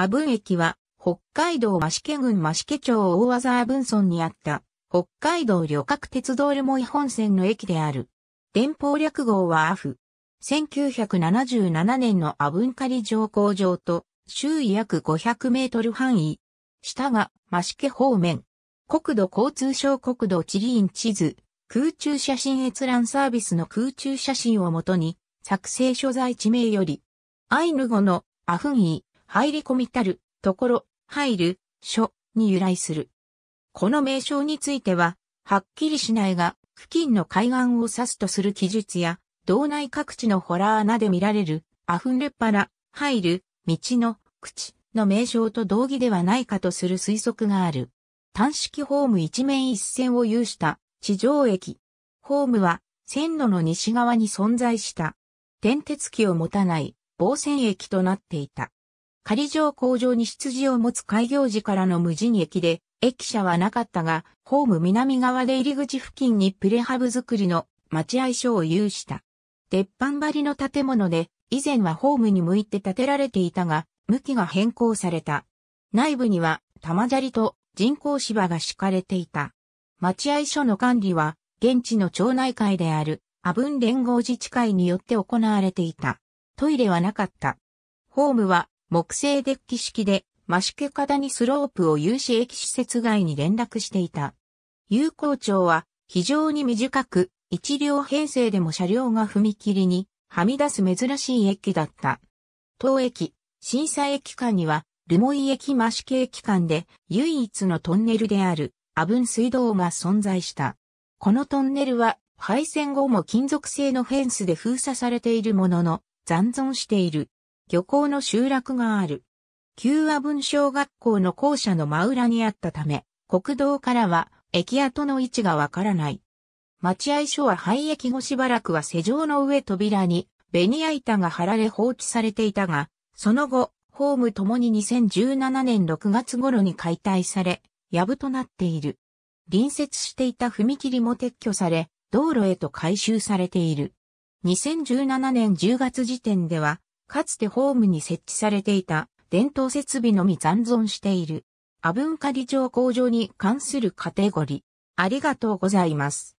阿文駅は、北海道増毛郡増毛町大和沢分村にあった、北海道旅客鉄道留萌本線の駅である。電報略号はアフ。1977年のアブンカリ乗降場と、周囲約500メートル範囲。下が、増毛方面。国土交通省国土地理院地図、空中写真閲覧サービスの空中写真をもとに、作成所在地名より、アイヌ語のアフンイ、入り込みたる、ところ、入る、所に由来する。この名称については、はっきりしないが、付近の海岸を指すとする記述や、道内各地のホラー穴で見られる、アフンルッパラ、入る、道の、口の名称と同義ではないかとする推測がある。単式ホーム一面一線を有した地上駅。ホームは線路の西側に存在した。転鉄機を持たない防線駅となっていた。仮上工場に羊を持つ開業時からの無人駅で、駅舎はなかったが、ホーム南側で入り口付近にプレハブ作りの待合所を有した。鉄板張りの建物で、以前はホームに向いて建てられていたが、向きが変更された。内部には、玉砂利と人工芝が敷かれていた。待合所の管理は、現地の町内会である、阿文連合自治会によって行われていた。トイレはなかった。ホームは木製デッキ式で、マシケカダニスロープを有志駅施設外に連絡していた。有効長は非常に短く、一両編成でも車両が踏切にはみ出す珍しい駅だった。当駅、震災駅間には、留萌駅マシケ駅間で唯一のトンネルであるアブン水道が存在した。このトンネルは廃線後も金属製のフェンスで封鎖されているものの残存している。漁港の集落がある。旧和文小学校の校舎の真裏にあったため、国道からは駅跡の位置がわからない。待合所は廃駅後しばらくは施錠の上扉にベニヤ板が貼られ放置されていたが、その後、ホームともに2017年6月頃に解体され、やぶとなっている。隣接していた踏切も撤去され、道路へと改修されている。2017年10月時点では、かつてホームに設置されていた伝統設備のみ残存している。アブンカリ町工場に関するカテゴリー。ありがとうございます。